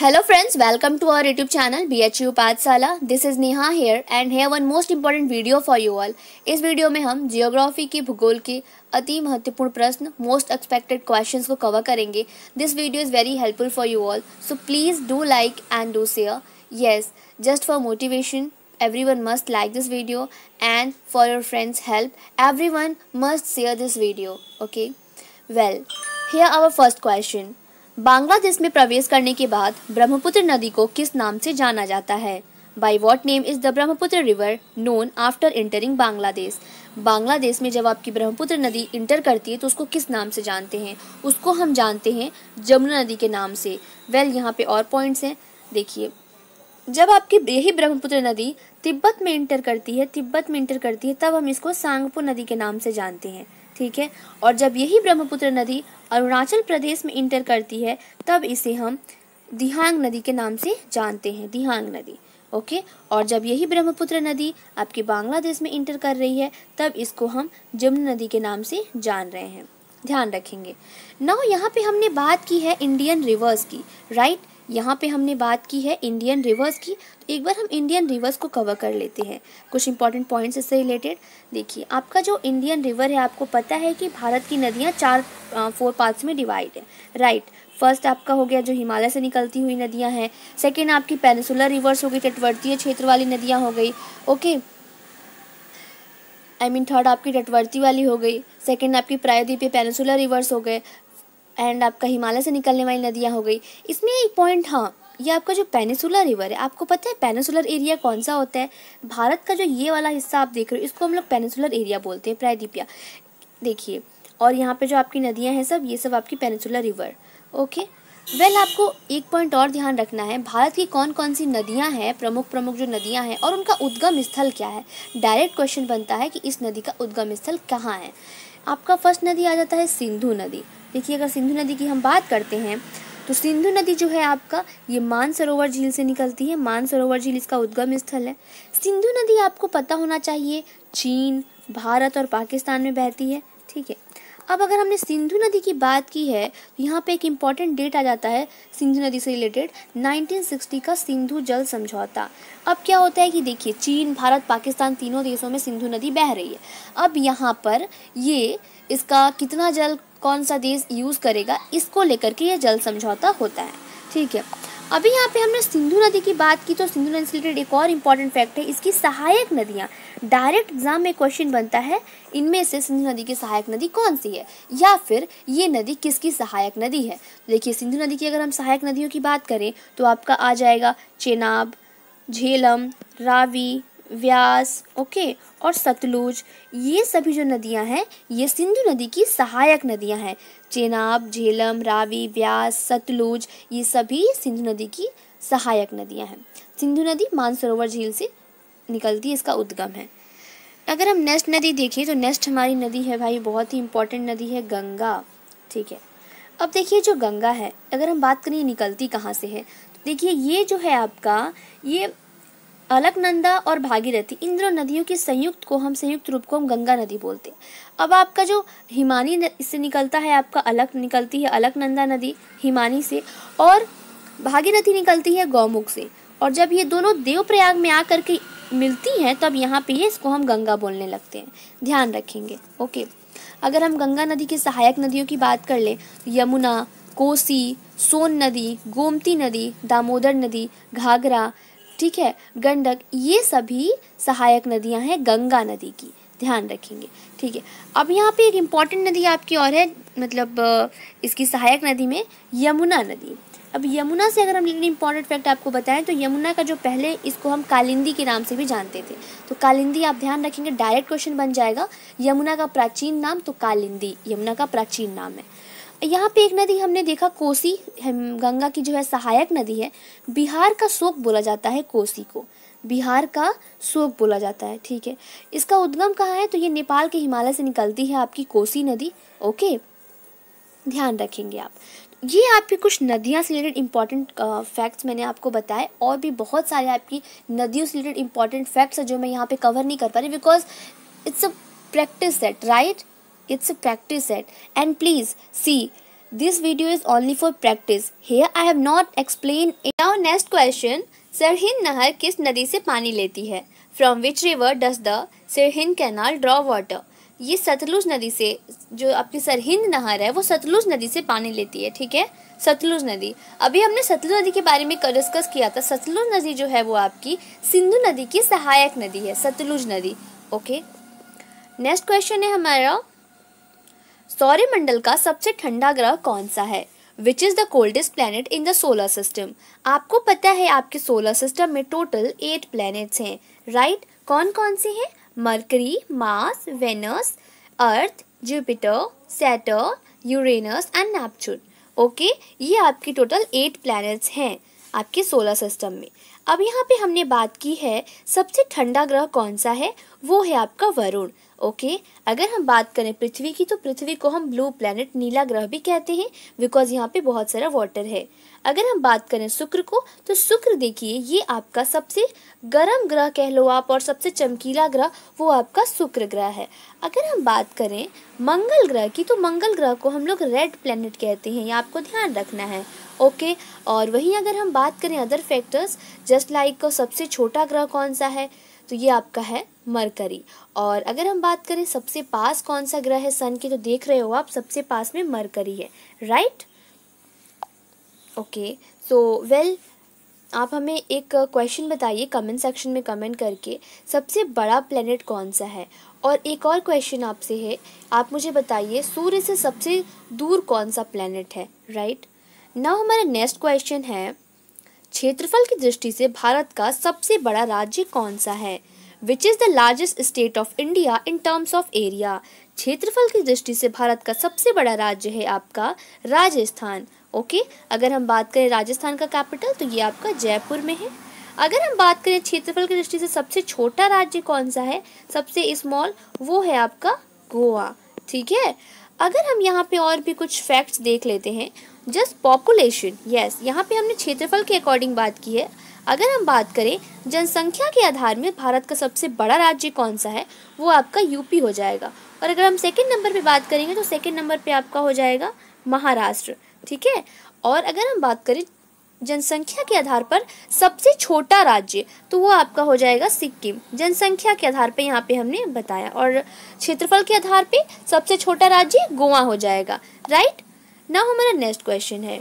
Hello friends welcome to our YouTube channel B H U Pathshala this is Neha here and here one most important video for you all इस video में हम geography के भूगोल के अति महत्वपूर्ण प्रश्न मोस्ट एक्सपेक्टेड क्वेश्चंस को कवर करेंगे this video is very helpful for you all so please do like and do share yes just for motivation everyone must like this video and for your friends help everyone must share this video okay well here our first question Bangladesh में प्रवेश करने के बाद ब्रह्मपुत्र नदी को किस नाम से जाना जाता है by what name is the Brahmaputra river known after entering Bangladesh Bangladesh में जब आपकी ब्रह्मपुत्र नदी इंटर करती है तो उसको किस नाम से जानते हैं उसको हम जानते हैं जमुना नदी के नाम से वेल well, यहाँ पे और पॉइंट्स हैं देखिए जब आपकी यही ब्रह्मपुत्र नदी तिब्बत में इंटर करती है तिब्बत में इंटर करती है तब हम इसको सांगपो नदी के नाम से जानते हैं ठीक है और जब यही ब्रह्मपुत्र नदी अरुणाचल प्रदेश में इंटर करती है तब इसे हम दिहांग नदी के नाम से जानते हैं दिहांग नदी ओके और जब यही ब्रह्मपुत्र नदी आपके बांग्लादेश में इंटर कर रही है तब इसको हम जमुना नदी के नाम से जान रहे हैं ध्यान रखेंगे नौ यहाँ पे हमने बात की है इंडियन रिवर्स की राइट right? यहाँ पे हमने बात की है इंडियन रिवर्स की तो एक बार हम इंडियन रिवर्स को कवर कर लेते हैं कुछ इंपॉर्टेंट पॉइंट्स इससे रिलेटेड देखिए आपका जो इंडियन रिवर है आपको पता है कि भारत की नदियाँ चार फोर पार्ट्स में डिवाइड है राइट फर्स्ट आपका हो गया जो हिमालय से निकलती हुई नदियाँ हैं सेकेंड आपकी पेनसुलर रिवर्स हो गई तटवर्तीय क्षेत्र वाली नदियाँ हो गई ओके आई मीन थर्ड आपकी तटवर्ती वाली हो गई सेकेंड आपकी प्रायद्वीपीय पेनसुलर रिवर्स हो गए एंड आपका हिमालय से निकलने वाली नदियाँ हो गई इसमें एक पॉइंट हाँ ये आपका जो पेनिसुलर रिवर है आपको पता है पेनिसुलर एरिया कौन सा होता है भारत का जो ये वाला हिस्सा आप देख रहे हो इसको हम लोग पेनिसुलर एरिया बोलते हैं प्रायद्वीपिया देखिए और यहाँ पे जो आपकी नदियाँ हैं सब ये सब आपकी peninsular river okay well well, आपको एक पॉइंट और ध्यान रखना है भारत की कौन कौन सी नदियाँ हैं प्रमुख प्रमुख जो नदियाँ हैं और उनका उद्गम स्थल क्या है डायरेक्ट क्वेश्चन बनता है कि इस नदी का उद्गम स्थल कहाँ है आपका फर्स्ट नदी आ जाता है सिंधु नदी देखिए अगर सिंधु नदी की हम बात करते हैं तो सिंधु नदी जो है आपका ये मानसरोवर झील से निकलती है मानसरोवर झील इसका उद्गम स्थल है सिंधु नदी आपको पता होना चाहिए चीन भारत और पाकिस्तान में बहती है ठीक है अब अगर हमने सिंधु नदी की बात की है तो यहाँ पे एक इम्पॉर्टेंट डेट आ जाता है सिंधु नदी से रिलेटेड 1960 का सिंधु जल समझौता अब क्या होता है कि देखिए चीन भारत पाकिस्तान तीनों देशों में सिंधु नदी बह रही है अब यहाँ पर ये इसका कितना जल कौन सा देश यूज़ करेगा इसको लेकर के ये जल समझौता होता है ठीक है अभी यहाँ पे हमने सिंधु नदी की बात की तो सिंधु नदी से रिलेटेड एक और इम्पॉर्टेंट फैक्ट है इसकी सहायक नदियाँ डायरेक्ट एग्जाम में क्वेश्चन बनता है इनमें से सिंधु नदी की सहायक नदी कौन सी है या फिर ये नदी किसकी सहायक नदी है देखिए सिंधु नदी की अगर हम सहायक नदियों की बात करें तो आपका आ जाएगा चेनाब झेलम रावी व्यास ओके और सतलुज ये सभी जो नदियां हैं ये सिंधु नदी की सहायक नदियां हैं चेनाब झेलम रावी व्यास सतलुज ये सभी सिंधु नदी की सहायक नदियां हैं सिंधु नदी मानसरोवर झील से निकलती है इसका उद्गम है अगर हम नेक्स्ट नदी देखें तो नेक्स्ट हमारी नदी है भाई बहुत ही इंपॉर्टेंट नदी है गंगा ठीक है अब देखिए जो गंगा है अगर हम बात करें निकलती कहाँ से है तो देखिए ये जो है आपका ये अलकनंदा और भागीरथी इन दोनों नदियों के संयुक्त को हम संयुक्त रूप को हम गंगा नदी बोलते हैं अब आपका जो हिमानी इससे निकलता है आपका अलक निकलती है अलकनंदा नदी हिमानी से और भागीरथी निकलती है गौमुख से और जब ये दोनों देवप्रयाग में आकर के मिलती हैं तब यहाँ पे ये इसको हम गंगा बोलने लगते हैं ध्यान रखेंगे ओके अगर हम गंगा नदी के सहायक नदियों की बात कर लें यमुना कोसी सोन नदी गोमती नदी दामोदर नदी घाघरा ठीक है गंडक ये सभी सहायक नदियां हैं गंगा नदी की ध्यान रखेंगे ठीक है अब यहाँ पे एक इम्पॉर्टेंट नदी आपकी और है मतलब इसकी सहायक नदी में यमुना नदी अब यमुना से अगर हम इम्पॉर्टेंट फैक्ट आपको बताएं तो यमुना का जो पहले इसको हम कालिंदी के नाम से भी जानते थे तो कालिंदी आप ध्यान रखेंगे डायरेक्ट क्वेश्चन बन जाएगा यमुना का प्राचीन नाम तो कालिंदी यमुना का प्राचीन नाम है यहाँ पे एक नदी हमने देखा कोसी गंगा की जो है सहायक नदी है बिहार का शोक बोला जाता है कोसी को बिहार का शोक बोला जाता है ठीक है इसका उद्गम कहाँ है तो ये नेपाल के हिमालय से निकलती है आपकी कोसी नदी ओके ध्यान रखेंगे आप ये आपकी कुछ नदियाँ से रिलेटेड इंपॉर्टेंट फैक्ट्स मैंने आपको बताए और भी बहुत सारे आपकी नदियों से रिलेटेड इंपॉर्टेंट फैक्ट्स हैं जो मैं यहाँ पे कवर नहीं कर पा रही because it's a practice set right It's a practice set and please see this video is only for practice. Here I have not explained. Now next question. Sirhind nahar kis nadi se pani leti hai from which river does the Sirhind canal draw water ye satluj nadi se jo आपकी Sirhind nahar hai wo satluj nadi se pani leti hai theek hai Sutlej नदी अभी हमने सतलुज नदी के बारे में discuss किया था सतलुज नदी जो है वो आपकी सिंधु नदी की सहायक नदी है सतलुज नदी ओके नेक्स्ट क्वेश्चन है हमारा सौर्यमंडल का सबसे ठंडा ग्रह कौन सा है which is the coldest planet in the solar system आपको पता है आपके सोलर सिस्टम में टोटल एट प्लैनेट्स हैं राइट कौन कौन से हैं Mercury Mars Venus Earth Jupiter Saturn Uranus and Neptune okay ये आपके टोटल एट प्लैनेट्स हैं आपके सोलर सिस्टम में अब यहाँ पे हमने बात की है सबसे ठंडा ग्रह कौन सा है वो है आपका वरुण ओके okay? अगर हम बात करें पृथ्वी की तो पृथ्वी को हम ब्लू प्लैनेट नीला ग्रह भी कहते हैं बिकॉज यहाँ पे बहुत सारा वाटर है अगर हम बात करें शुक्र को तो शुक्र देखिए ये आपका सबसे गर्म ग्रह कह लो आप और सबसे चमकीला ग्रह वो आपका शुक्र ग्रह है अगर हम बात करें मंगल ग्रह की तो मंगल ग्रह को हम लोग रेड प्लैनेट कहते हैं ये आपको ध्यान रखना है ओके okay? और वहीं अगर हम बात करें अदर फैक्टर्स जस्ट लाइक सबसे छोटा ग्रह कौन सा है तो ये आपका है मरकरी और अगर हम बात करें सबसे पास कौन सा ग्रह है सन की तो देख रहे हो आप सबसे पास में मरकरी है राइट ओके सो वेल आप हमें एक क्वेश्चन बताइए कमेंट सेक्शन में कमेंट करके सबसे बड़ा प्लेनेट कौन सा है और एक और क्वेश्चन आपसे है आप मुझे बताइए सूर्य से सबसे दूर कौन सा प्लेनेट है राइट नाउ हमारा नेक्स्ट क्वेश्चन है क्षेत्रफल की दृष्टि से भारत का सबसे बड़ा राज्य कौन सा है which is the largest state of India in terms of area क्षेत्रफल की दृष्टि से भारत का सबसे बड़ा राज्य है आपका राजस्थान ओके अगर हम बात करें राजस्थान का कैपिटल तो ये आपका जयपुर में है अगर हम बात करें क्षेत्रफल की दृष्टि से सबसे छोटा राज्य कौन सा है सबसे स्मॉल वो है आपका गोवा ठीक है अगर हम यहाँ पे और भी कुछ फैक्ट्स देख लेते हैं जस्ट पॉपुलेशन यस यहाँ पे हमने क्षेत्रफल के अकॉर्डिंग बात की है अगर हम बात करें जनसंख्या के आधार में भारत का सबसे बड़ा राज्य कौन सा है वो आपका यूपी हो जाएगा और अगर हम सेकेंड नंबर पर बात करेंगे तो सेकेंड नंबर पर आपका हो जाएगा महाराष्ट्र ठीक है और अगर हम बात करें जनसंख्या के आधार पर सबसे छोटा राज्य तो वो आपका हो जाएगा सिक्किम जनसंख्या के आधार पे यहाँ पे हमने बताया और क्षेत्रफल के आधार पे सबसे छोटा राज्य गोवा हो जाएगा राइट ना हमारा नेक्स्ट क्वेश्चन है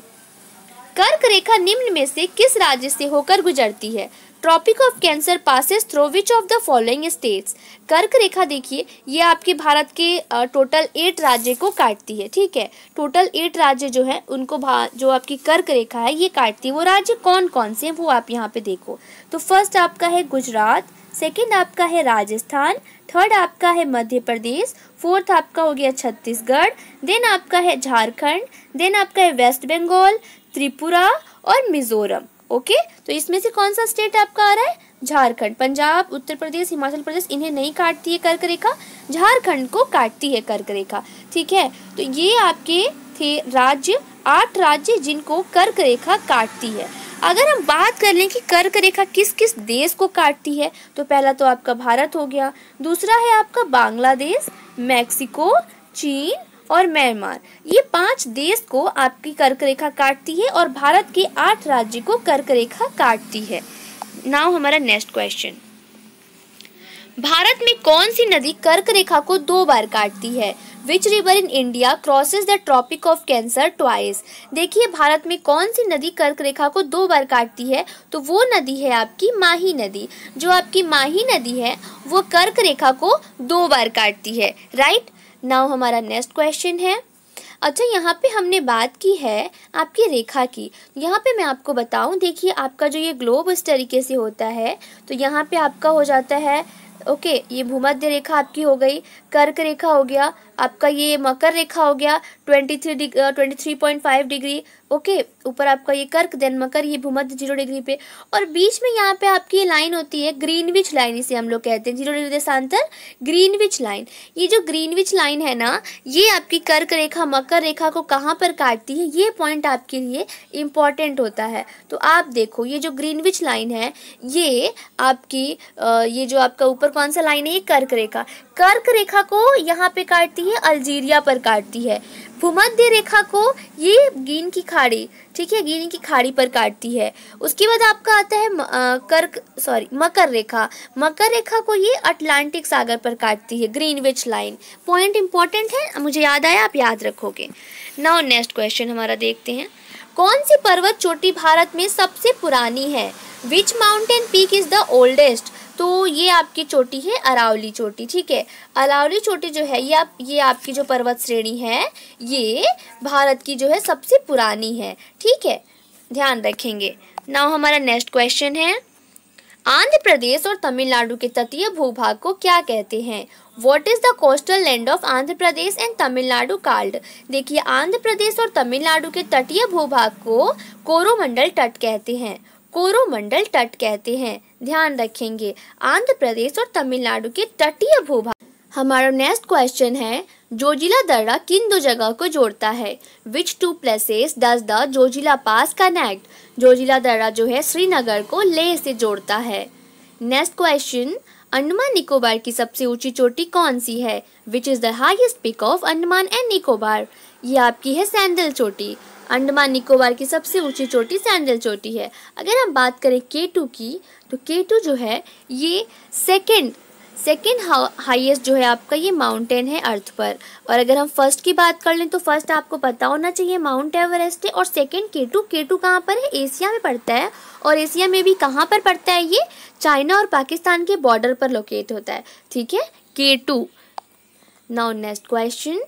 कर्क रेखा निम्न में से किस राज्य से होकर गुजरती है Tropic of Cancer passes through which of the following states कर्क रेखा देखिए ये आपके भारत के टोटल एट राज्य को काटती है ठीक है टोटल एट राज्य जो है उनको जो आपकी कर्क रेखा है ये काटती है वो राज्य कौन कौन से वो आप यहाँ पे देखो तो फर्स्ट आपका है गुजरात सेकेंड आपका है राजस्थान थर्ड आपका है मध्य प्रदेश फोर्थ आपका हो गया छत्तीसगढ़ देन आपका है झारखंड देन आपका है वेस्ट बंगाल त्रिपुरा और मिजोरम ओके तो इसमें से कौन सा स्टेट आपका आ रहा है झारखंड पंजाब उत्तर प्रदेश हिमाचल प्रदेश इन्हें नहीं काटती है कर्क रेखा झारखंड को काटती है कर्क रेखा ठीक है तो ये आपके थे राज्य आठ राज्य जिनको कर्क रेखा काटती है अगर हम बात कर लें कि कर्क रेखा किस किस देश को काटती है तो पहला तो आपका भारत हो गया दूसरा है आपका बांग्लादेश मैक्सिको चीन और म्यांमार ये पांच देश को आपकी कर्क रेखा काटती है और भारत के आठ राज्य को कर्क रेखा काटती है नाउ हमारा नेक्स्ट क्वेश्चन भारत में कौन सी नदी कर्क रेखा को दो बार काटती है which river in India crosses the Tropic of Cancer twice देखिए भारत में कौन सी नदी कर्क रेखा को दो बार काटती है तो वो नदी है आपकी माही नदी जो आपकी माही नदी है वो कर्क रेखा को दो बार काटती है राइट नाउ हमारा नेक्स्ट क्वेश्चन है अच्छा यहाँ पे हमने बात की है आपकी रेखा की यहाँ पे मैं आपको बताऊँ देखिए आपका जो ये ग्लोब इस तरीके से होता है तो यहाँ पे आपका हो जाता है ओके ये भूमध्य रेखा आपकी हो गई कर्क रेखा हो गया आपका ये मकर रेखा हो गया twenty three twenty three point five degree okay ऊपर आपका ये कर्क देन मकर ये भूमध्य जीरो डिग्री पे और बीच में यहाँ पे आपकी ये लाइन होती है ग्रीनविच लाइन इसे हम लोग कहते हैं जीरो डिग्री देशांतर ग्रीनविच लाइन ये जो ग्रीनविच लाइन है ना ये आपकी कर्क रेखा मकर रेखा को कहाँ पर काटती है ये पॉइंट आपके लिए इम्पॉर्टेंट होता है तो आप देखो ये जो ग्रीनविच लाइन है ये आपकी ये जो आपका ऊपर कौन सा लाइन है ये कर्क रेखा कर्क रेखा को यहाँ पे काटती आती है अल्जीरिया पर काटती है भूमध्य रेखा को ये गीन की खाड़ी ठीक है गीन की खाड़ी पर काटती है उसके बाद आपका आता है कर्क सॉरी मकर रेखा मकर रेखा को ये अटलांटिक सागर पर काटती है ग्रीनविच लाइन पॉइंट इंपॉर्टेंट है मुझे याद आया आप याद रखोगे नाउ नेक्स्ट क्वेश्चन हमारा देखते हैं कौन सी पर्वत चोटी भारत में सबसे पुरानी है which mountain peak is the oldest तो ये आपकी चोटी है अरावली चोटी ठीक है अरावली चोटी जो है ये आप ये आपकी जो पर्वत श्रेणी है ये भारत की जो है सबसे पुरानी है ठीक है ध्यान रखेंगे नाउ हमारा नेक्स्ट क्वेश्चन है आंध्र प्रदेश और तमिलनाडु के तटीय भूभाग को क्या कहते हैं what is the coastal land of Andhra Pradesh and Tamil Nadu कार्ड देखिए आंध्र प्रदेश और तमिलनाडु के तटीय भूभाग को कोरोमंडल तट कहते हैं कोरोमंडल तट कहते हैं ध्यान रखेंगे आंध्र प्रदेश और तमिलनाडु के तटीय भूभाग हमारा नेक्स्ट क्वेश्चन है जोजिला दर्रा किन दो जगह को जोड़ता है which two places does the Zojila pass connect Zojila दर्रा जो है श्रीनगर को लेह से जोड़ता है नेक्स्ट क्वेश्चन अंडमान निकोबार की सबसे ऊंची चोटी कौन सी है which is the highest peak of Andaman and Nicobar ये आपकी है सैंडल चोटी अंडमान निकोबार की सबसे ऊंची चोटी सैंडल चोटी है अगर हम बात करें के टू की तो के टू जो है ये सेकेंड सेकेंड हाईएस्ट जो है आपका ये माउंटेन है अर्थ पर और अगर हम फर्स्ट की बात कर लें तो फर्स्ट आपको पता होना चाहिए माउंट एवरेस्ट है और सेकेंड के टू के टू कहाँ पर है एशिया में पड़ता है और एशिया में भी कहाँ पर पड़ता है ये चाइना और पाकिस्तान के बॉर्डर पर लोकेट होता है ठीक है के टू नाउ नेक्स्ट क्वेश्चन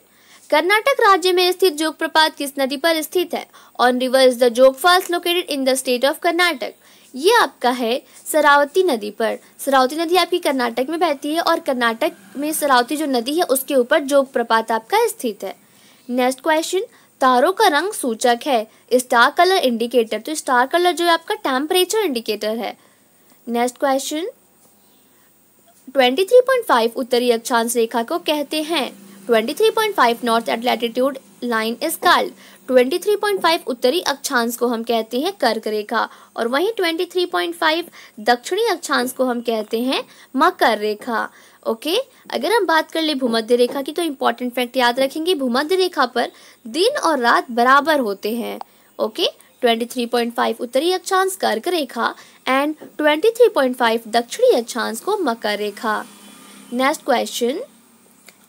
कर्नाटक राज्य में स्थित जोग प्रपात किस नदी पर स्थित है on river is the Jog Falls located in the state of Karnataka ये आपका है सरावती नदी पर सरावती नदी आपकी कर्नाटक में बहती है और कर्नाटक में सरावती जो नदी है उसके ऊपर जो प्रपात आपका स्थित है नेक्स्ट क्वेश्चन तारों का रंग सूचक है स्टार कलर इंडिकेटर तो स्टार कलर जो है आपका टेम्परेचर इंडिकेटर है नेक्स्ट क्वेश्चन 23.5 उत्तरी अक्षांश रेखा को कहते हैं 23.5 north at latitude line is called 23.5 उत्तरी अक्षांश को हम कहते हैं कर्क रेखा और वहीं 23.5 दक्षिणी अक्षांश को हम कहते हैं मकर रेखा ओके अगर हम बात कर ले भूमध्य रेखा की तो इम्पोर्टेंट फैक्ट याद रखेंगे भूमध्य रेखा पर दिन और रात बराबर होते हैं ओके 23.5 उत्तरी अक्षांश कर्क रेखा एंड 23.5 दक्षिणी अक्षांश को मकर रेखा नेक्स्ट क्वेश्चन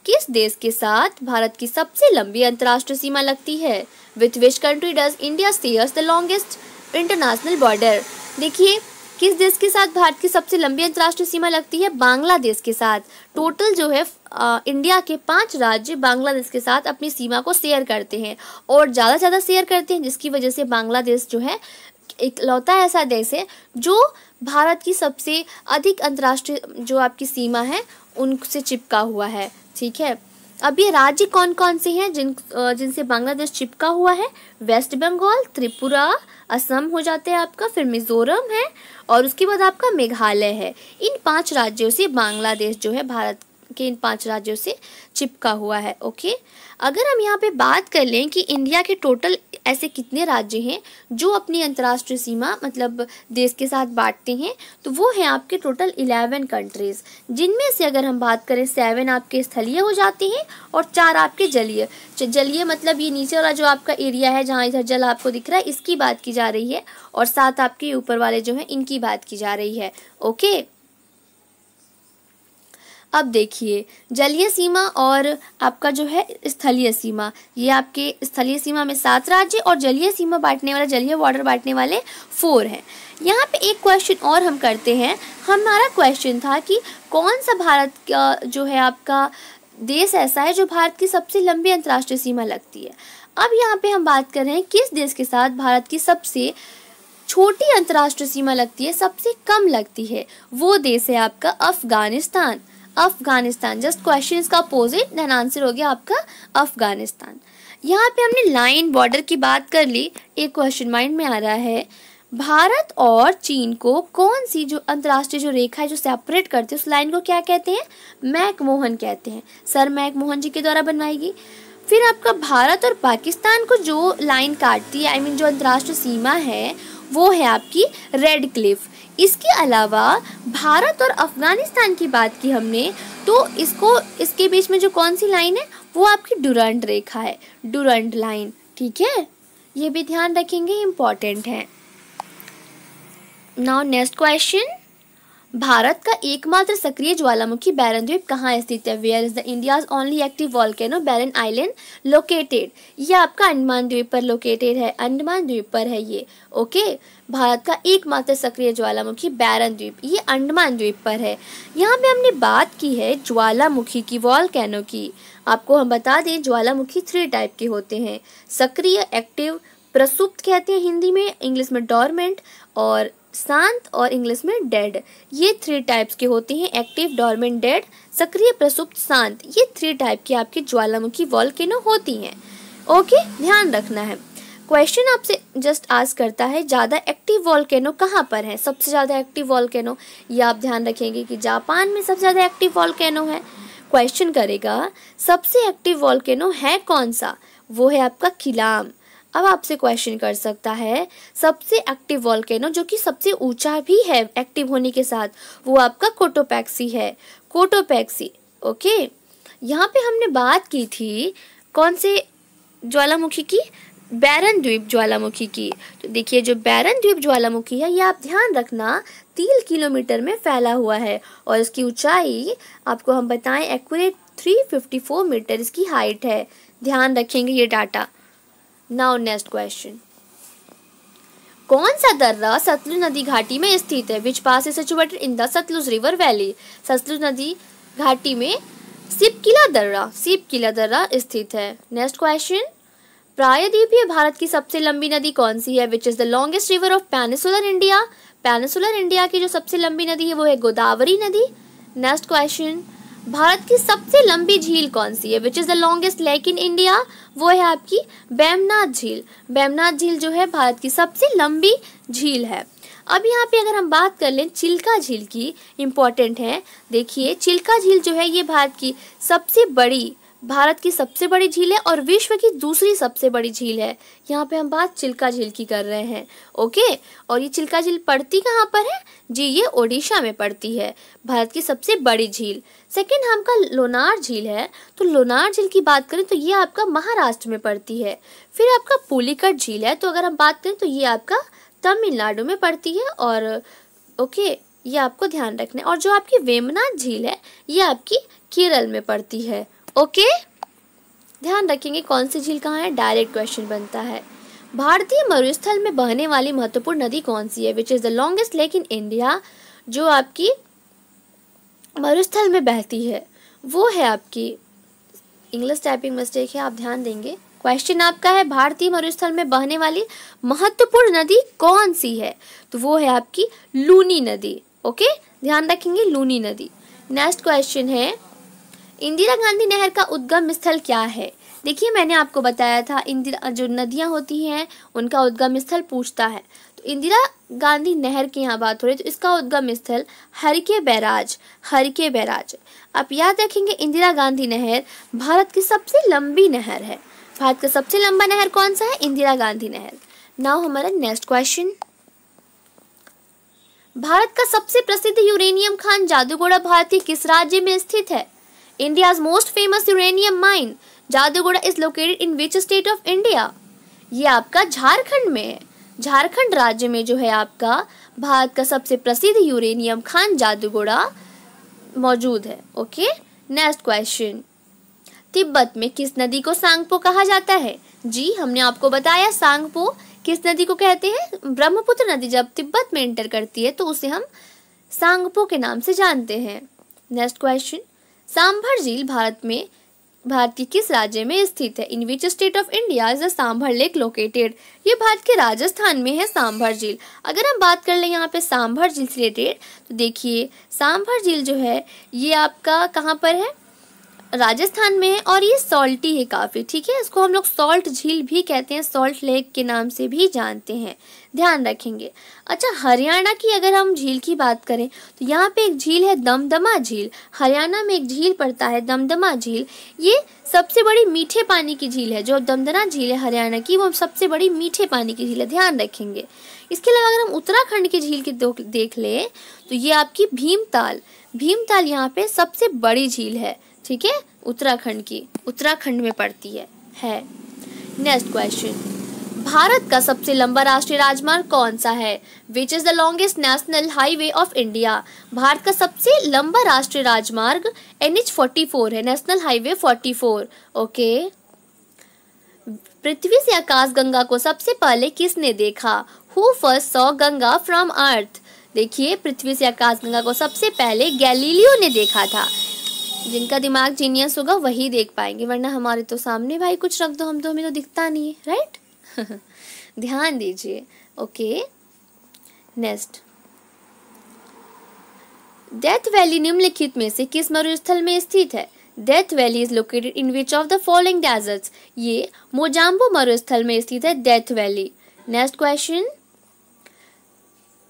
किस देश के साथ भारत की सबसे लंबी अंतर्राष्ट्रीय सीमा लगती है with which country does India shares the longest international border देखिए किस देश के साथ भारत की सबसे लंबी अंतर्राष्ट्रीय सीमा लगती है बांग्लादेश के साथ टोटल जो है आ, इंडिया के पांच राज्य बांग्लादेश के साथ अपनी सीमा को शेयर करते हैं और ज़्यादा से ज़्यादा शेयर करते हैं जिसकी वजह से बांग्लादेश जो है इकलौता ऐसा देश है जो भारत की सबसे अधिक अंतर्राष्ट्रीय जो आपकी सीमा है उनसे चिपका हुआ है ठीक है अब ये राज्य कौन कौन से हैं जिन जिनसे बांग्लादेश चिपका हुआ है वेस्ट बंगाल त्रिपुरा असम हो जाता है आपका फिर मिजोरम है और उसके बाद आपका मेघालय है इन पांच राज्यों से बांग्लादेश जो है भारत के इन पांच राज्यों से चिपका हुआ है ओके अगर हम यहाँ पे बात कर लें कि इंडिया के टोटल ऐसे कितने राज्य हैं जो अपनी अंतर्राष्ट्रीय सीमा मतलब देश के साथ बांटते हैं तो वो हैं आपके टोटल इलेवन कंट्रीज़ जिनमें से अगर हम बात करें सेवन आपके स्थलीय हो जाते हैं और चार आपके जलीय जलीय मतलब ये नीचे वाला जो आपका एरिया है जहाँ इधर जल आपको दिख रहा है इसकी बात की जा रही है और सात आपके ऊपर वाले जो हैं इनकी बात की जा रही है ओके अब देखिए जलीय सीमा और आपका जो है स्थलीय सीमा ये आपके स्थलीय सीमा में सात राज्य और जलीय सीमा बांटने वाला जलीय बॉर्डर बांटने वाले फोर हैं यहाँ पे एक क्वेश्चन और हम करते हैं हमारा क्वेश्चन था कि कौन सा भारत का जो है आपका देश ऐसा है जो भारत की सबसे लंबी अंतर्राष्ट्रीय सीमा लगती है अब यहाँ पे हम बात कर रहे हैं किस देश के साथ भारत की सबसे छोटी अंतर्राष्ट्रीय सीमा लगती है सबसे कम लगती है वो देश है आपका अफगानिस्तान अफगानिस्तान जस्ट क्वेश्चन का अपोजिट देन आंसर हो गया आपका अफगानिस्तान यहाँ पे हमने लाइन बॉर्डर की बात कर ली एक क्वेश्चन माइंड में आ रहा है भारत और चीन को कौन सी जो अंतर्राष्ट्रीय जो रेखा है जो सेपरेट करती है उस लाइन को क्या कहते हैं मैकमोहन कहते हैं सर मैकमोहन जी के द्वारा बनवाएगी फिर आपका भारत और पाकिस्तान को जो लाइन काटती है आई I मीन mean, जो अंतर्राष्ट्रीय सीमा है वो है आपकी रेड क्लिफ इसके अलावा भारत और अफ़गानिस्तान की बात की हमने तो इसको इसके बीच में जो कौन सी लाइन है वो आपकी डुरंट रेखा है डुरंट लाइन ठीक है ये भी ध्यान रखेंगे इम्पॉर्टेंट है नाउ नेक्स्ट क्वेश्चन भारत का एकमात्र सक्रिय ज्वालामुखी बैरन द्वीप कहाँ स्थित है where is the India's only active volcano Barren Island located ये आपका अंडमान द्वीप पर लोकेटेड है अंडमान द्वीप पर है ये ओके okay? भारत का एकमात्र सक्रिय ज्वालामुखी बैरन द्वीप ये अंडमान द्वीप पर है यहाँ पे हमने बात की है ज्वालामुखी की वॉल कैनो की आपको हम बता दें ज्वालामुखी थ्री टाइप के होते हैं सक्रिय एक्टिव प्रसुप्त कहते हैं हिंदी में इंग्लिश में डॉर्मेंट और शांत और इंग्लिश में डेड ये थ्री टाइप्स के होते हैं एक्टिव डॉर्मेंट डेड सक्रिय प्रसुप्त शांत ये थ्री टाइप की आपकी ज्वालामुखी वॉल होती हैं ओके ध्यान रखना है क्वेश्चन आपसे जस्ट आज करता है ज़्यादा एक्टिव वॉल्केनो कहाँ पर है सबसे ज़्यादा एक्टिव वॉल्केनो ये आप ध्यान रखेंगे कि जापान में सबसे ज़्यादा एक्टिव वॉलकैनो है क्वेश्चन करेगा सबसे एक्टिव वॉल्केनो है कौन सा वो है आपका किलाम अब आपसे क्वेश्चन कर सकता है सबसे एक्टिव वॉल्केनो जो कि सबसे ऊंचा भी है एक्टिव होने के साथ वो आपका कोटोपैक्सी है कोटोपैक्सी ओके यहाँ पे हमने बात की थी कौन से ज्वालामुखी की बैरन द्वीप ज्वालामुखी की तो देखिए जो बैरन द्वीप ज्वालामुखी है ये आप ध्यान रखना तीन किलोमीटर में फैला हुआ है और इसकी ऊंचाई आपको हम बताएं एक्यूरेट फोर मीटर इसकी हाइट है ध्यान रखेंगे ये डाटा नाउ नेक्स्ट क्वेश्चन कौन सा दर्रा सतलुज नदी घाटी में स्थित है which pass is situated in the Sutlej river valley Sutlej नदी घाटी में सिप किला दर्रा सिप किला दर्रा स्थित है नेक्स्ट क्वेश्चन प्रायद्वीपीय भारत की सबसे लंबी नदी कौन सी है which is the longest river of peninsular India peninsular India की जो सबसे लंबी नदी है वो है गोदावरी नदी नेक्स्ट क्वेश्चन भारत की सबसे लंबी झील कौन सी है which is the longest lake in India वो है आपकी बैमनाथ झील बैमनाथ झील जो है भारत की सबसे लंबी झील है अब यहाँ पे अगर हम बात कर लें चिल्का झील की इम्पॉर्टेंट है देखिए चिल्का झील जो है ये भारत की सबसे बड़ी भारत की सबसे बड़ी झील है और विश्व की दूसरी सबसे बड़ी झील है यहाँ पे हम बात चिल्का झील की कर रहे हैं ओके और ये चिल्का झील पड़ती कहाँ पर है जी ये ओडिशा में पड़ती है भारत की सबसे बड़ी झील सेकेंड का लोनार झील है तो लोनार झील की बात करें तो ये आपका महाराष्ट्र में पड़ती है फिर आपका पुलिकट झील है तो अगर हम बात करें तो ये आपका तमिलनाडु में पड़ती है और ओके ये आपको ध्यान रखना है और जो आपकी वेमनाथ झील है ये आपकी केरल में पड़ती है ओके ध्यान रखेंगे कौन सी झील कहाँ है डायरेक्ट क्वेश्चन बनता है भारतीय मरुस्थल में बहने वाली महत्वपूर्ण नदी कौन सी है which is the longest lake in India जो आपकी मरुस्थल में बहती है वो है आपकी इंग्लिश टाइपिंग मिस्टेक है आप ध्यान देंगे क्वेश्चन आपका है भारतीय मरुस्थल में बहने वाली महत्वपूर्ण नदी कौन सी है तो वो है आपकी लूनी नदी ओके ध्यान रखेंगे लूनी नदी नेक्स्ट क्वेश्चन है इंदिरा गांधी नहर का उद्गम स्थल क्या है देखिए मैंने आपको बताया था इंदिरा जो नदियाँ होती हैं उनका उद्गम स्थल पूछता है तो इंदिरा गांधी नहर की यहाँ बात हो रही है तो इसका उद्गम स्थल हर के बैराज हर के बैराज आप याद रखेंगे इंदिरा गांधी नहर भारत की सबसे लंबी नहर है भारत का सबसे लंबा नहर कौन सा है इंदिरा गांधी नहर नाउ हमारा नेक्स्ट क्वेश्चन भारत का सबसे प्रसिद्ध यूरेनियम खान जादूगोड़ा भारतीय किस राज्य में स्थित है India's most famous uranium mine, Jadugoda is located in which state of India? ये आपका झारखंड में है झारखंड राज्य में जो है आपका भारत का सबसे प्रसिद्ध यूरेनियम खान जादूगोड़ा मौजूद है ओके नेक्स्ट क्वेश्चन तिब्बत में किस नदी को सांगपो कहा जाता है जी हमने आपको बताया सांगपो किस नदी को कहते हैं ब्रह्मपुत्र नदी जब तिब्बत में एंटर करती है तो उसे हम सांगपो के नाम से जानते हैं नेक्स्ट क्वेश्चन सांभर झील भारत में भारत के किस राज्य में स्थित है in which state of India is the Sambhar lake located ये भारत के राजस्थान में है सांभर झील अगर हम बात कर लें यहाँ पे सांभर झील से रिलेटेड तो देखिए सांभर झील जो है ये आपका कहाँ पर है राजस्थान में है और ये सॉल्टी है काफ़ी ठीक है इसको हम लोग सॉल्ट झील भी कहते हैं सॉल्ट लेक के नाम से भी जानते हैं ध्यान रखेंगे अच्छा हरियाणा की अगर हम झील की बात करें तो यहाँ पे एक झील है दमदमा झील हरियाणा में एक झील पड़ता है दमदमा झील ये सबसे बड़ी मीठे पानी की झील है जो दमदना झील है हरियाणा की वो सबसे बड़ी मीठे पानी की झील है ध्यान रखेंगे इसके अलावा अगर हम उत्तराखंड की झील की देख लें तो ये आपकी भीमताल भीमताल यहाँ पे सबसे बड़ी झील है ठीक है उत्तराखंड की उत्तराखंड में पड़ती है है नेक्स्ट क्वेश्चन भारत का सबसे लंबा राष्ट्रीय राजमार्ग कौन सा है which is the longest national highway of India Bharat का सबसे लंबा राष्ट्रीय राजमार्ग एन एच फोर्टी फोर है national highway forty four okay पृथ्वी से आकाश गंगा को सबसे पहले किसने देखा who first saw Ganga from earth देखिए पृथ्वी से आकाश गंगा को सबसे पहले गैलीलियो ने देखा था जिनका दिमाग जीनियस होगा वही देख पाएंगे वरना हमारे तो सामने भाई कुछ रख दो हम तो हमें तो दिखता नहीं है राइट ध्यान दीजिए ओके नेक्स्ट डेथ वैली निम्नलिखित में से किस मरुस्थल में स्थित है death valley is located in which of the following deserts ये मोजाम्बो मरुस्थल में स्थित है death valley next question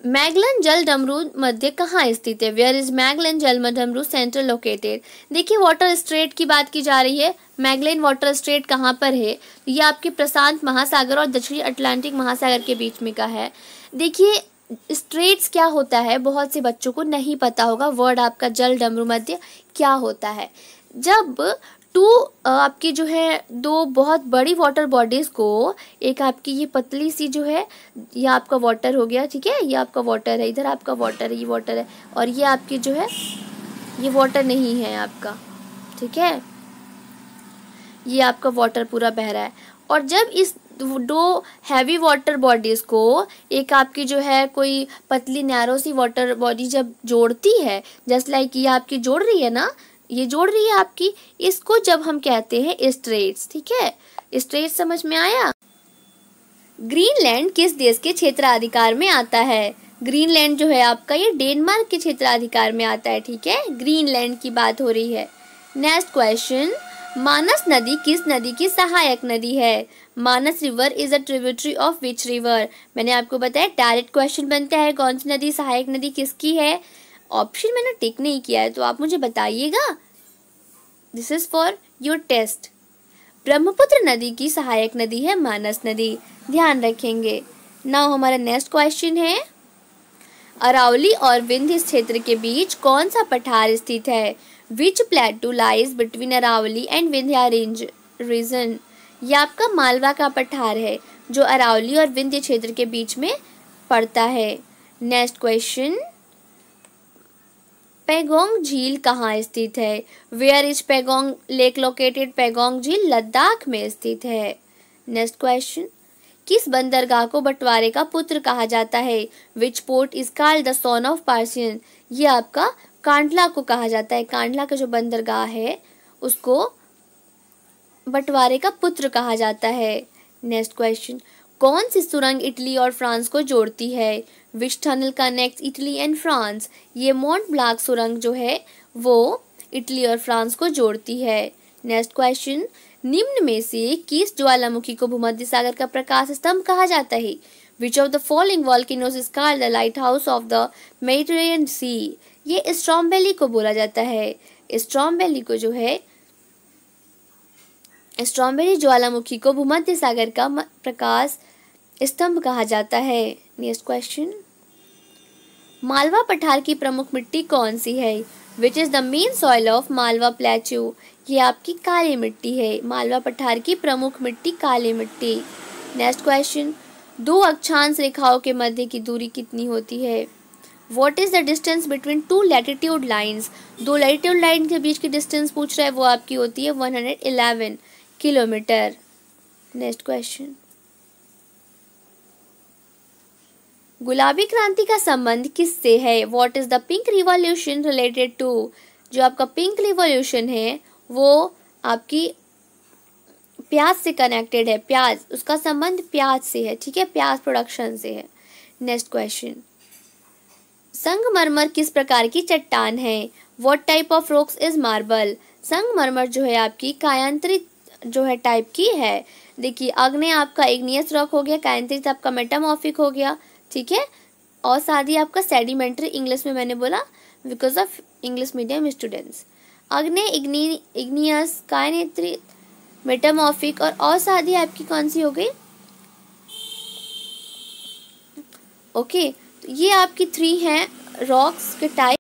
Magellan जल डमरू मध्य कहाँ स्थित है वेयर इज मैगलन जल डमरू सेंटर लोकेटेड देखिए वाटर स्ट्रेट की बात की जा रही है मैगलन वाटर स्ट्रेट कहाँ पर है ये आपके प्रशांत महासागर और दक्षिणी अटलांटिक महासागर के बीच में का है देखिए स्ट्रेट्स क्या होता है बहुत से बच्चों को नहीं पता होगा वर्ड आपका जल डमरू मध्य क्या होता है जब टू आपकी जो है दो बहुत बड़ी वाटर बॉडीज़ को एक आपकी ये पतली सी जो है ये आपका वाटर हो गया ठीक है ये आपका वाटर है इधर आपका वाटर है ये वाटर है और ये आपकी जो है ये वाटर नहीं है आपका ठीक है ये आपका वाटर पूरा बह रहा है और जब इस दो हैवी वाटर बॉडीज़ को एक आपकी जो है कोई पतली नैरो सी वाटर बॉडी जब जोड़ती है जस्ट लाइक ये आपकी जोड़ रही है ना ये जोड़ रही है आपकी इसको जब हम कहते हैं स्ट्रेट्स ठीक है स्ट्रेट समझ में आया ग्रीनलैंड किस देश के क्षेत्राधिकार में आता है ग्रीनलैंड जो है आपका ये डेनमार्क के क्षेत्राधिकार में आता है ठीक है ग्रीनलैंड की बात हो रही है नेक्स्ट क्वेश्चन मानस नदी किस नदी की सहायक नदी है Manas river is a tributary of which river मैंने आपको बताया डायरेक्ट क्वेश्चन बनता है कौन सी नदी सहायक नदी किसकी है ऑप्शन मैंने टिक नहीं किया है तो आप मुझे बताइएगा this is for your test Brahmaputra नदी की सहायक नदी है मानस नदी ध्यान रखेंगे नाउ हमारा नेक्स्ट क्वेश्चन है अरावली और विंध्य क्षेत्र के बीच कौन सा पठार स्थित है which plateau lies between Aravalli and Vindhya range region ये आपका मालवा का पठार है जो अरावली और विंध्य क्षेत्र के बीच में पड़ता है नेक्स्ट क्वेश्चन पैगोंग झील कहाँ स्थित है where is Pangong lake located Pangong झील लद्दाख में स्थित है नेक्स्ट क्वेश्चन किस बंदरगाह को बंटवारे का पुत्र कहा जाता है which port is called the son of Persian ये आपका कांडला को कहा जाता है कांडला का जो बंदरगाह है उसको बंटवारे का पुत्र कहा जाता है नेक्स्ट क्वेश्चन कौन सी सुरंग इटली और फ्रांस को जोड़ती है which tunnel connect Italy and France ये मॉन्ट ब्लाक सुरंग जो है वो इटली और फ्रांस को जोड़ती है नेक्स्ट क्वेश्चन निम्न में से किस ज्वालामुखी को भूमध्य सागर का प्रकाश स्तंभ कहा जाता है which of the following volcanoes is called the lighthouse of the Mediterranean sea ये स्ट्रॉम्बेली को बोला जाता है स्ट्रॉम्बेली को जो है स्ट्रॉबेरी ज्वालामुखी को भूमध्य सागर का प्रकाश स्तंभ कहा जाता है नेक्स्ट क्वेश्चन मालवा पठार की प्रमुख मिट्टी कौन सी है which is the main soil of Malwa plateau ये आपकी काली मिट्टी है मालवा पठार की प्रमुख मिट्टी काली मिट्टी नेक्स्ट क्वेश्चन दो अक्षांश रेखाओं के मध्य की दूरी कितनी होती है what is the distance between two latitude lines दो लेटिट्यूड लाइन के बीच की डिस्टेंस पूछ रहा है वो आपकी होती है इलेवन किलोमीटर नेक्स्ट क्वेश्चन गुलाबी क्रांति का संबंध किससे है what is the pink revolution related to जो आपका पिंक रिवॉल्यूशन है वो आपकी प्याज से कनेक्टेड है प्याज उसका संबंध प्याज से है ठीक है प्याज प्रोडक्शन से है नेक्स्ट क्वेश्चन संगमरमर किस प्रकार की चट्टान है what type of rocks is marble संगमरमर जो है आपकी कायांत्रित जो है टाइप की है देखिए अग्नि आपका इग्नियस रॉक हो गया कायांत्रित आपका मेटामॉफिक हो गया ठीक है और साथ ही आपका सेडिमेंट्री इंग्लिश में मैंने बोला because of English medium students अग्नि इग्नि इग्नियस कायनेत्री नेत्री मेटामॉफिक और साथ आपकी कौन सी हो गई ओके तो ये आपकी थ्री हैं रॉक्स के टाइप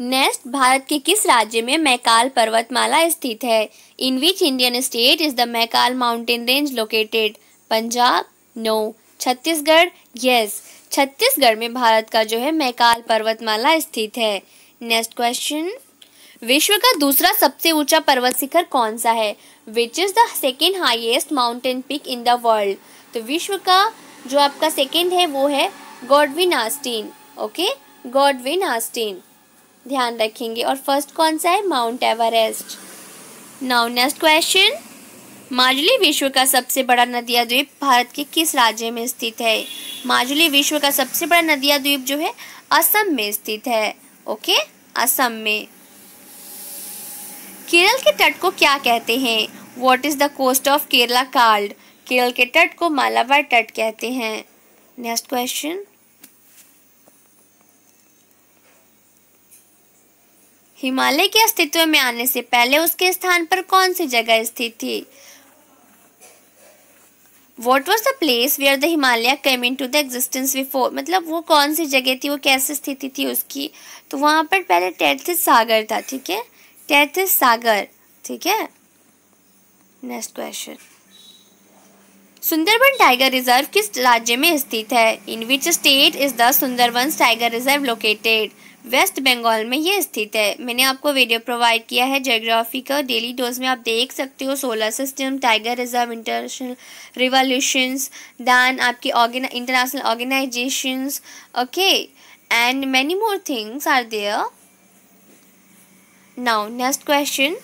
नेक्स्ट भारत के किस राज्य में मैकाल पर्वतमाला स्थित है in which Indian state is the Maikal mountain range located Punjab no Chhattisgarh yes Chhattisgarh में भारत का जो है मैकाल पर्वतमाला स्थित है नेक्स्ट क्वेश्चन विश्व का दूसरा सबसे ऊंचा पर्वत शिखर कौन सा है which is the second highest mountain peak in the world तो विश्व का जो आपका सेकेंड है वो है Godwin Austen okay Godwin Austen ध्यान रखेंगे और फर्स्ट कौन सा है mount Everest now next question Majuli विश्व का सबसे बड़ा नदिया द्वीप भारत के किस राज्य में स्थित है माजुली विश्व का सबसे बड़ा नदिया द्वीप जो है असम में स्थित है ओके असम में केरल के तट को क्या कहते हैं what is the coast of Kerala called Kerala के तट को मालाबार तट कहते हैं नेक्स्ट क्वेश्चन हिमालय के अस्तित्व में आने से पहले उसके स्थान पर कौन सी जगह स्थित थी what was the place where the Himalaya came into the existence before मतलब वो कौन सी जगह थी वो कैसी स्थिति थी उसकी तो वहाँ पर पहले टैथिस सागर था ठीक है टैथिस सागर ठीक है next question Sundarban tiger reserve किस राज्य में स्थित है in which state is the Sundarban tiger reserve located West Bengal में ये स्थित है मैंने आपको वीडियो प्रोवाइड किया है जोग्राफी का डेली डोज में आप देख सकते हो solar system tiger reserve international revolutions than आपकी ऑर्गेना international organisations okay and many more things are there now next question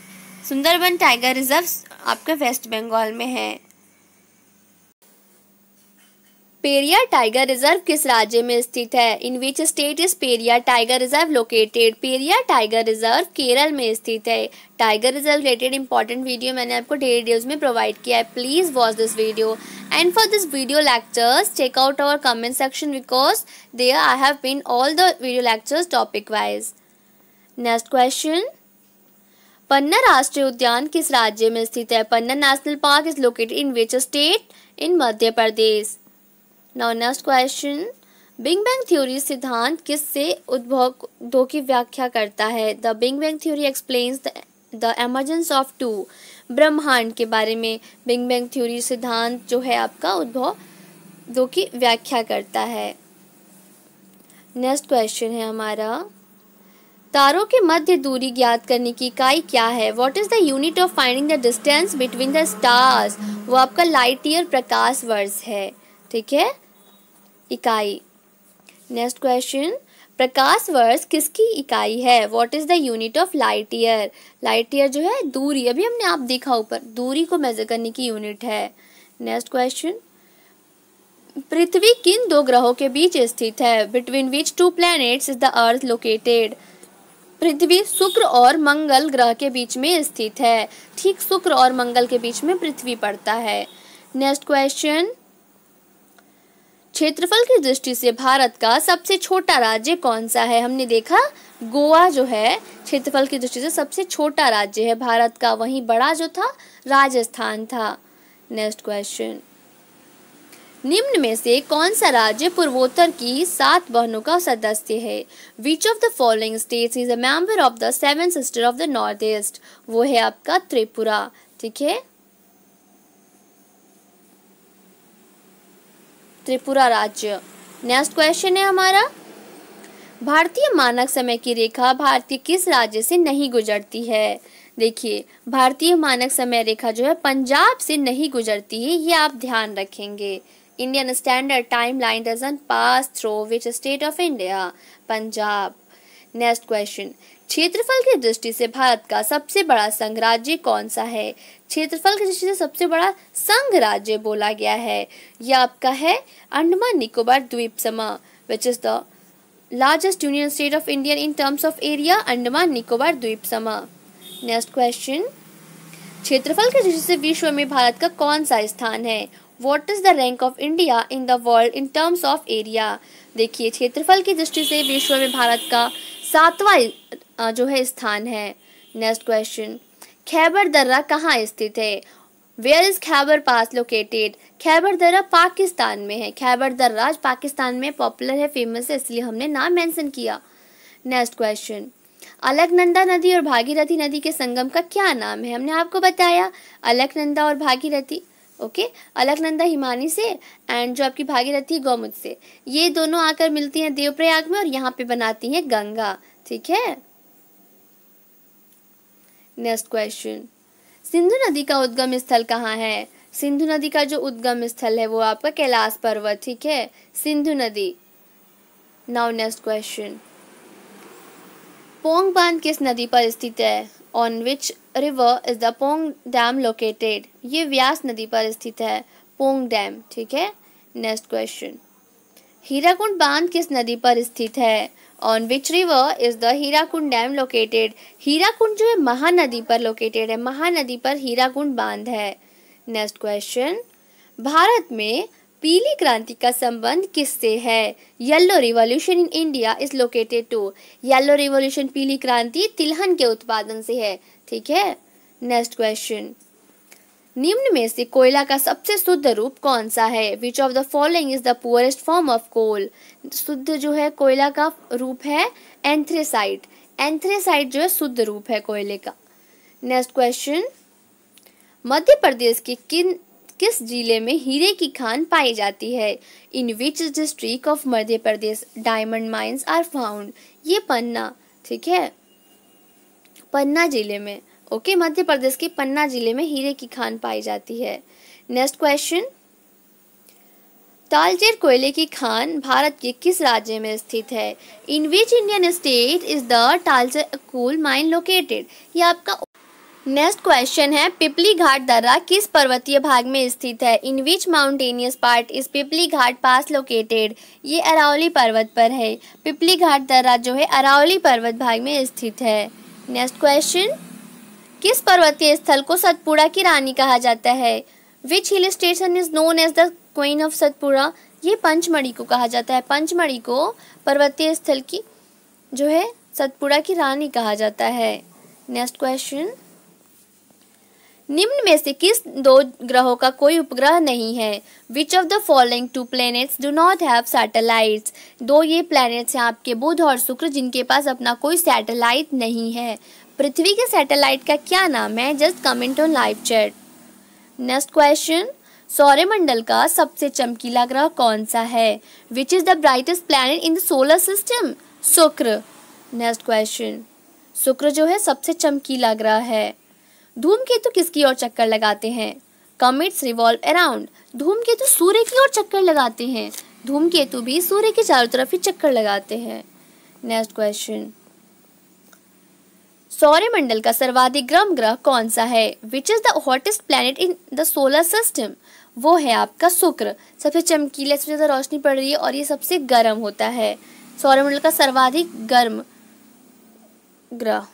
Sundarban tiger reserve आपका वेस्ट बंगाल में है पेरिया टाइगर रिजर्व किस राज्य में स्थित है in which state is Periyar tiger reserve located Periyar tiger reserve Kerala में स्थित है tiger reserve related important video मैंने आपको डेली में प्रोवाइड किया है please watch this video and for this video lectures check out our comment section because they I have been all the video lectures topic wise next question Panna राष्ट्रीय उद्यान किस राज्य में स्थित है Panna national park is located in which state in Madhya Pradesh now next question big bang theory सिद्धांत किससे उद्भव दो की व्याख्या करता है the big bang theory explains the emergence of to ब्रह्मांड के बारे में बिग बैंग थ्योरी सिद्धांत जो है आपका उद्भव दो की व्याख्या करता है नेक्स्ट क्वेश्चन है हमारा तारों के मध्य दूरी ज्ञात करने की इकाई क्या है what is the unit of finding the distance between the stars वो आपका लाइट ईयर प्रकाश वर्ष है ठीक है इकाई नेक्स्ट क्वेश्चन प्रकाश वर्ष किसकी इकाई है what is the unit of light year light year जो है दूरी अभी हमने आप देखा ऊपर दूरी को मेजर करने की यूनिट है नेक्स्ट क्वेश्चन पृथ्वी किन दो ग्रहों के बीच स्थित है between which two planets is the earth located पृथ्वी शुक्र और मंगल ग्रह के बीच में स्थित है ठीक शुक्र और मंगल के बीच में पृथ्वी पड़ता है नेक्स्ट क्वेश्चन क्षेत्रफल की दृष्टि से भारत का सबसे छोटा राज्य कौन सा है हमने देखा गोवा जो है क्षेत्रफल की दृष्टि से सबसे छोटा राज्य है भारत का वहीं बड़ा जो था राजस्थान था नेक्स्ट क्वेश्चन निम्न में से कौन सा राज्य पूर्वोत्तर की सात बहनों का सदस्य है which of the following states is a member of the seven sister of the north east वो है आपका त्रिपुरा ठीक है त्रिपुरा राज्य नेक्स्ट क्वेश्चन है हमारा भारतीय मानक समय की रेखा भारतीय किस राज्य से नहीं गुजरती है देखिए भारतीय मानक समय रेखा जो है पंजाब से नहीं गुजरती है ये आप ध्यान रखेंगे Indian standard time line doesn't pass through which state of India Punjab next question क्षेत्रफल की दृष्टि से भारत का सबसे बड़ा संघ राज्य कौन सा है क्षेत्रफल की दृष्टि से सबसे बड़ा संघ राज्य बोला गया है यह आपका है अंडमान निकोबार द्वीप समा which is the largest union state of India in terms of area Andaman Nicobar द्वीप समा नेक्स्ट क्वेश्चन क्षेत्रफल की दृष्टि से विश्व में भारत का कौन सा स्थान है what is the rank of India in the world in terms of area देखिए क्षेत्रफल की दृष्टि से विश्व में भारत का सातवां जो है स्थान है नेक्स्ट क्वेश्चन खैबर दर्रा कहाँ स्थित है where is Khyber pass located Khyber दर्रा पाकिस्तान में है खैबर दर्रा पाकिस्तान में पॉपुलर है फेमस है इसलिए हमने नाम मेंशन किया नेक्स्ट क्वेश्चन अलकनंदा नदी और भागीरथी नदी के संगम का क्या नाम है हमने आपको बताया अलकनंदा और भागीरथी ओके अलकनंदा हिमानी से एंड जो आपकी भागीरथी गौमुद से ये दोनों आकर मिलती हैं देवप्रयाग में और यहाँ पे बनाती हैं गंगा ठीक है नेक्स्ट क्वेश्चन सिंधु नदी का उद्गम स्थल कहाँ है सिंधु नदी का जो उद्गम स्थल है वो आपका कैलाश पर्वत ठीक है सिंधु नदी नाउ नेक्स्ट क्वेश्चन पोंग बांध किस नदी पर स्थित है on which river is the Pong dam located ये व्यास नदी पर स्थित है पोंग डैम ठीक है नेक्स्ट क्वेश्चन हीराकुंड बांध किस नदी पर स्थित है on which river is the Hirakud dam located Hirakud जो है महानदी पर लोकेटेड है महानदी पर हीराकुंड बांध है नेक्स्ट क्वेश्चन भारत में पीली क्रांति का संबंध किससे है yellow revolution in India is located to yellow revolution पीली क्रांति तिलहन के उत्पादन से है ठीक है नेक्स्ट क्वेश्चन निम्न में से कोयला का सबसे शुद्ध रूप कौन सा है which of the following is the poorest form of coal शुद्ध जो है कोयला का रूप है एंथ्रेसाइट एंथ्रेसाइट जो है शुद्ध रूप है कोयले का नेक्स्ट क्वेश्चन मध्य प्रदेश के किन किस जिले में हीरे की खान पाई जाती है in which district of Madhya Pradesh diamond mines are found ये पन्ना ठीक है पन्ना जिले में ओके मध्य प्रदेश के पन्ना जिले में हीरे की खान पाई जाती है नेक्स्ट क्वेश्चन तालचेर कोयले की खान भारत के किस राज्य में स्थित है in which Indian state is the Talcher coal mine located ये आपका नेक्स्ट क्वेश्चन है पिपली घाट दर्रा किस पर्वतीय भाग में स्थित है इन विच माउंटेनियस पार्ट इस पिपली घाट पास लोकेटेड ये अरावली पर्वत पर है पिपली घाट दर्रा जो है अरावली पर्वत भाग में स्थित है नेक्स्ट क्वेश्चन किस पर्वतीय स्थल को सतपुड़ा की रानी कहा जाता है which hill station is known as the queen of Satpura ये पंचमढ़ी को कहा जाता है पंचमढ़ी को पर्वतीय स्थल की जो है सतपुड़ा की रानी कहा जाता है नेक्स्ट क्वेश्चन निम्न में से किस दो ग्रहों का कोई उपग्रह नहीं है which of the following two planets do not have satellites दो ये प्लैनेट्स हैं आपके बुध और शुक्र जिनके पास अपना कोई सैटेलाइट नहीं है पृथ्वी के सैटेलाइट का क्या नाम है just comment on live chat next question सौर्यमंडल का सबसे चमकीला ग्रह कौन सा है which is the brightest planet in the solar system शुक्र नेक्स्ट क्वेश्चन शुक्र जो है सबसे चमकीला ग्रह है धूमकेतु किसकी ओर चक्कर लगाते हैं कमेट्स रिवॉल्व अराउंड धूमकेतु सूर्य की ओर चक्कर लगाते हैं धूमकेतु भी सूर्य के चारों तरफ ही चक्कर लगाते हैं नेक्स्ट क्वेश्चन सौर्यमंडल का सर्वाधिक गर्म ग्रह कौन सा है which is the hottest planet in the solar system वो है आपका शुक्र सबसे चमकीला सबसे ज़्यादा रोशनी पड़ रही है और ये सबसे गर्म होता है सौरमंडल का सर्वाधिक गर्म ग्रह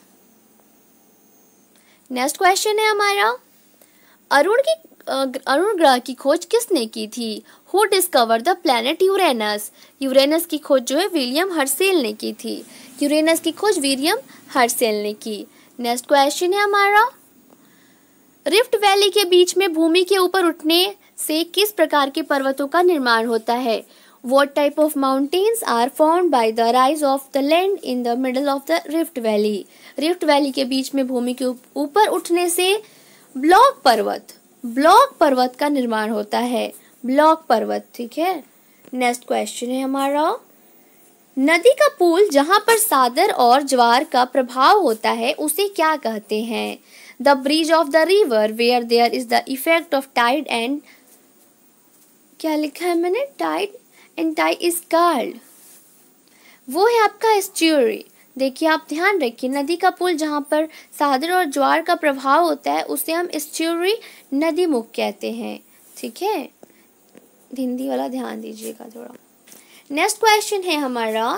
नेक्स्ट क्वेश्चन है हमारा अरुण की अरुण ग्रह की खोज किसने की थी who discover the planet Uranus Uranus की खोज जो है विलियम हर्सेल ने की थी यूरेनस की खोज विलियम हर्सेल ने की नेक्स्ट क्वेश्चन है हमारा रिफ्ट वैली के बीच में भूमि के ऊपर उठने से किस प्रकार के पर्वतों का निर्माण होता है what type of mountains are formed by the rise of the land in the middle of the rift valley? Rift valley के बीच में भूमि के ऊपर उठने से ब्लॉक पर्वत ब्लॉक पर्वत का निर्माण होता है ब्लॉक पर्वत ठीक है नेक्स्ट क्वेश्चन है हमारा नदी का पुल जहाँ पर सादर और ज्वार का प्रभाव होता है उसे क्या कहते हैं the bridge of the river where there is the effect of tide and क्या लिखा है मैंने टाइड एंड टाई इज गर्ल्ड वो है आपका एस्ट्यूरी देखिए आप ध्यान रखिए नदी का पुल जहाँ पर सादर और ज्वार का प्रभाव होता है उसे हम एस्ट्यूरी नदी मुख कहते हैं ठीक है हिंदी वाला ध्यान दीजिएगा थोड़ा नेक्स्ट क्वेश्चन है हमारा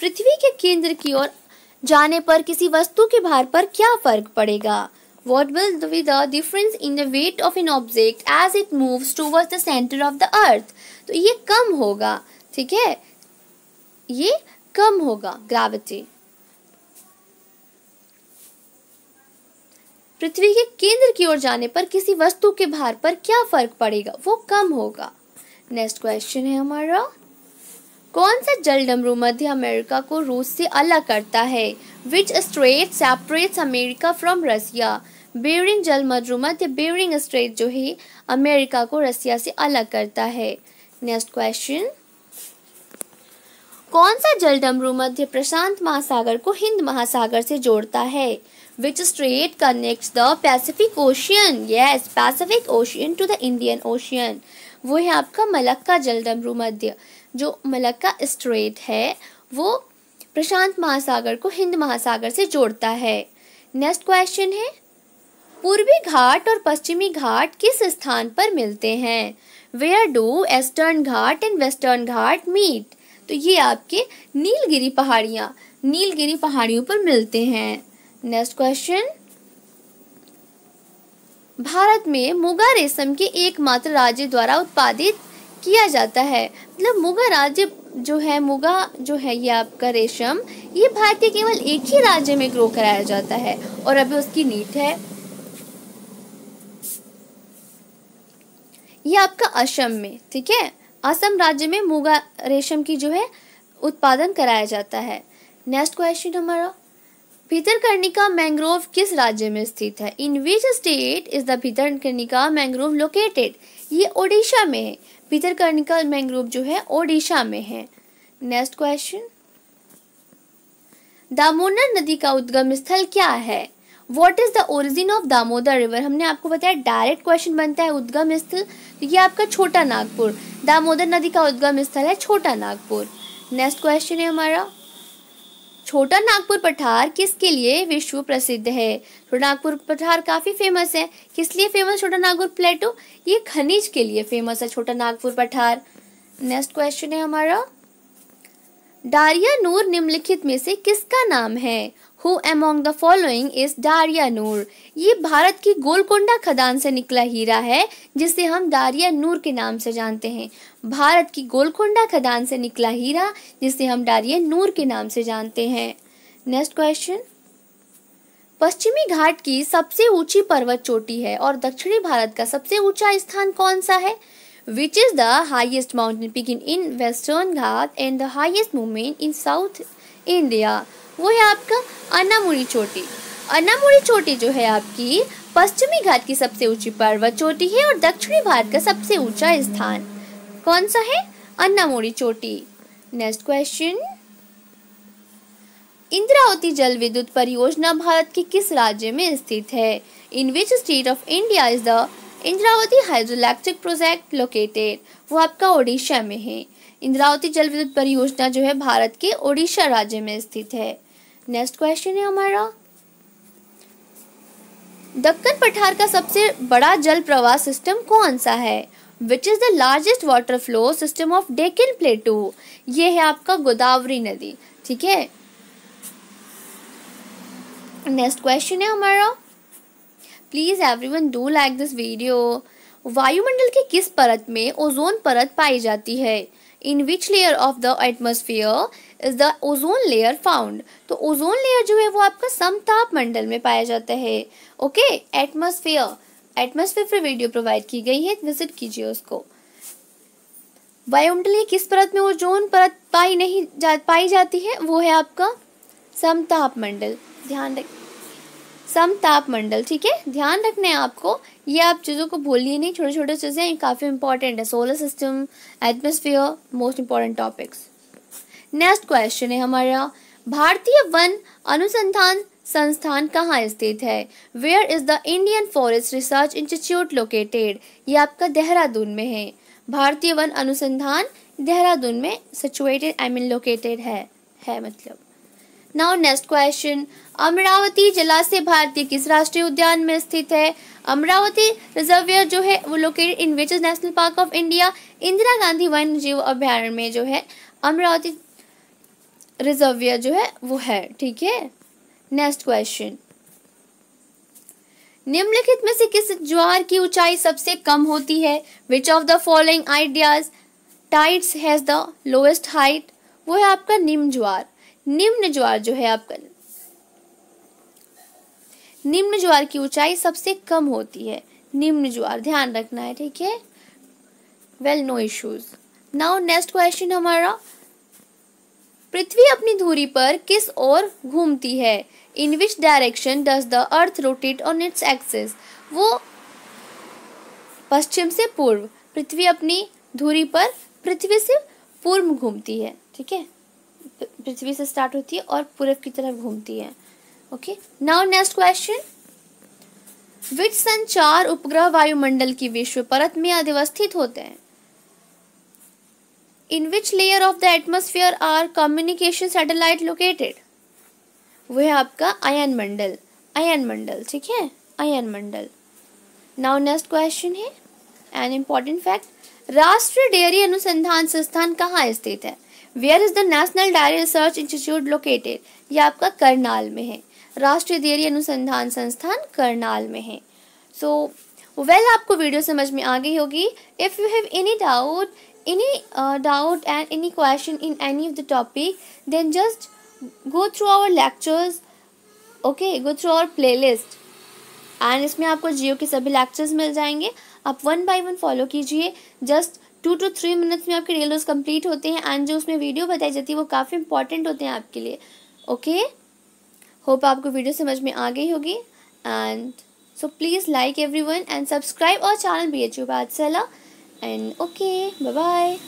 पृथ्वी के केंद्र की ओर जाने पर किसी वस्तु के भार पर क्या फर्क पड़ेगा what will the difference in the weight of an object as it it towards towards the center of the तो ये कम होगा ठीक है ये कम होगा ग्राविटी पृथ्वी के केंद्र की ओर जाने पर किसी वस्तु के भार पर क्या फर्क पड़ेगा वो कम होगा नेक्स्ट क्वेश्चन है हमारा कौन सा जल डमरू मध्य अमेरिका को रूस से अलग करता है which strait separates America from Russia Bering जल मध्य बेरिंग स्ट्रेट जो है अमेरिका को रसिया से अलग करता है नेक्स्ट क्वेश्चन कौन सा जल डमरू मध्य प्रशांत महासागर को हिंद महासागर से जोड़ता है which strait connect the Pacific ocean yes Pacific ocean to the Indian ocean वो है आपका मलक्का जल डमरू मध्य जो मलक्का स्ट्रेट है वो प्रशांत महासागर को हिंद महासागर से जोड़ता है नेक्स्ट क्वेश्चन है पूर्वी घाट और पश्चिमी घाट किस स्थान पर मिलते हैं where do eastern ghat and western ghat meet तो ये आपके नीलगिरी पहाड़ियाँ नीलगिरी पहाड़ियों पर मिलते हैं नेक्स्ट क्वेश्चन भारत में मुगा रेशम के एकमात्र राज्य द्वारा उत्पादित किया जाता है मतलब मुगा राज्य जो है मुगा जो है ये आपका रेशम ये भारत के केवल एक ही राज्य में ग्रो कराया जाता है और अभी उसकी नीट है ये आपका असम में ठीक है असम राज्य में मूगा रेशम की जो है उत्पादन कराया जाता है नेक्स्ट क्वेश्चन हमारा भीतरकर्णिका मैंग्रोव किस राज्य में स्थित है in which state is the Bhitarkanika mangrove located ये ओडिशा में है भीतरकर्णिका मैंग्रोव जो है ओडिशा में है नेक्स्ट क्वेश्चन दामोदर नदी का उद्गम स्थल क्या है what is the origin of Damodar river हमने आपको बताया डायरेक्ट क्वेश्चन बनता है उद्गम स्थल तो ये आपका छोटा नागपुर दामोदर नदी का उद्गम स्थल है छोटा नागपुर नेक्स्ट क्वेश्चन है हमारा छोटा नागपुर पठार किसके लिए विश्व प्रसिद्ध है छोटा नागपुर पठार काफ़ी फेमस है किस लिए फेमस छोटा नागपुर प्लेटो ये खनिज के लिए फेमस है छोटा नागपुर पठार नेक्स्ट क्वेश्चन है हमारा डारिया नूर निम्नलिखित में से किसका नाम है who among the following is Darya Noor ये भारत की गोलकोंडा खदान से निकला हीरा है जिसे हम डारिया नूर के नाम से जानते हैं भारत की गोलकोंडा खदान से निकला हीरा जिसे हम डारिया नूर के नाम से जानते हैं नेक्स्ट क्वेश्चन पश्चिमी घाट की सबसे ऊंची पर्वत चोटी है और दक्षिणी भारत का सबसे ऊंचा स्थान कौन सा है which is the highest mountain peak in western ghat and the highest movement in south India वो है आपका अन्नामुड़ी चोटी अन्नामुड़ी चोटी जो है आपकी पश्चिमी घाट की सबसे ऊंची पर्वत चोटी है और दक्षिणी भारत का सबसे ऊंचा स्थान कौन सा है अन्नामुड़ी चोटी नेक्स्ट क्वेश्चन इंद्रावती जल विद्युत परियोजना भारत के किस राज्य में स्थित है in which state of India is the Indravati hydroelectric project located वो आपका ओडिशा में है इंद्रावती जल विद्युत परियोजना जो है भारत के ओडिशा राज्य में स्थित है नेक्स्ट क्वेश्चन है हमारा दक्कन पठार का सबसे बड़ा जल प्रवाह सिस्टम कौन सा है which is the largest water flow system of Deccan plateau ये है आपका गोदावरी नदी ठीक है नेक्स्ट क्वेश्चन है हमारा please everyone do like this video वायुमंडल के किस परत में ओजोन परत पाई जाती है in which layer of the atmosphere is the ozone layer found तो ओजोन लेयर जो है वो आपका समताप मंडल में पाया जाता है ओके एटमोसफियर एटमोसफियर पर वीडियो प्रोवाइड की गई है विजिट कीजिए उसको वायुमंडलीय किस परत में ओजोन परत पाई नहीं जा पाई जाती है वो है आपका समताप मंडल ध्यान रख समताप मंडल ठीक है ध्यान रखना है आपको ये आप चीज़ों को भूलिए नहीं छोटे छोटे चीज़ें काफ़ी इंपॉर्टेंट है solar system atmosphere most important topics next question है हमारा भारतीय वन अनुसंधान संस्थान कहाँ स्थित है where is the Indian forest research institute located ये आपका देहरादून में है भारतीय वन अनुसंधान देहरादून में सिचुएटेड आई मीन लोकेटेड है है मतलब नाउ नेक्स्ट क्वेश्चन अमरावती जलाशय भारतीय किस राष्ट्रीय उद्यान में स्थित है अमरावती रिजर्वियर जो है वो located in which national park of India Indira Gandhi वन्य जीव अभ्यारण में जो है अमरावती रिजर्वियर जो है वो है ठीक है नेक्स्ट क्वेश्चन निम्नलिखित में से किस ज्वार की ऊंचाई सबसे कम होती है which of the following ideas tides has the lowest height वो है आपका निम्न ज्वार निम्न ज्वार जो है आपका निम्न ज्वार की ऊंचाई सबसे कम होती है निम्न ज्वार ध्यान रखना है ठीक है well no issues now next question हमारा पृथ्वी अपनी धुरी पर किस ओर घूमती है in which direction does the earth rotate on its axis वो पश्चिम से पूर्व पृथ्वी अपनी धुरी पर पृथ्वी से पूर्व घूमती है ठीक है पृथ्वी से स्टार्ट होती है और पूर्व की तरफ घूमती है okay now next question which संचार उपग्रह वायुमंडल की विश्व परत में अधिवस्थित होते हैं in which layer of the atmosphere are communication satellite located वो है आपका आयन मंडल आयन मंडल ठीक है आयन मंडल नाउ नेक्स्ट क्वेश्चन है एन इम्पॉर्टेंट फैक्ट राष्ट्रीय डेयरी अनुसंधान संस्थान कहाँ स्थित है where is the national dairy research institute located ये आपका करनाल में है राष्ट्रीय डेयरी अनुसंधान संस्थान करनाल में है सो so, वेल well, आपको वीडियो समझ में आ गई होगी if you have any doubt any doubt and any question in any of the topic then just go through our lectures okay go through our playlist and इसमें आपको geo के सभी लेक्चर्स मिल जाएंगे आप वन बाई वन फॉलो कीजिए just two two three minutes में आपके रोज कम्प्लीट होते हैं एंड जो उसमें वीडियो बताई जाती है वो काफ़ी इंपॉर्टेंट होते हैं आपके लिए ओके होप आपको वीडियो समझ में आ गई होगी and so please like everyone and subscribe और चैनल बी एच यू बादशाला एंड ओके बाय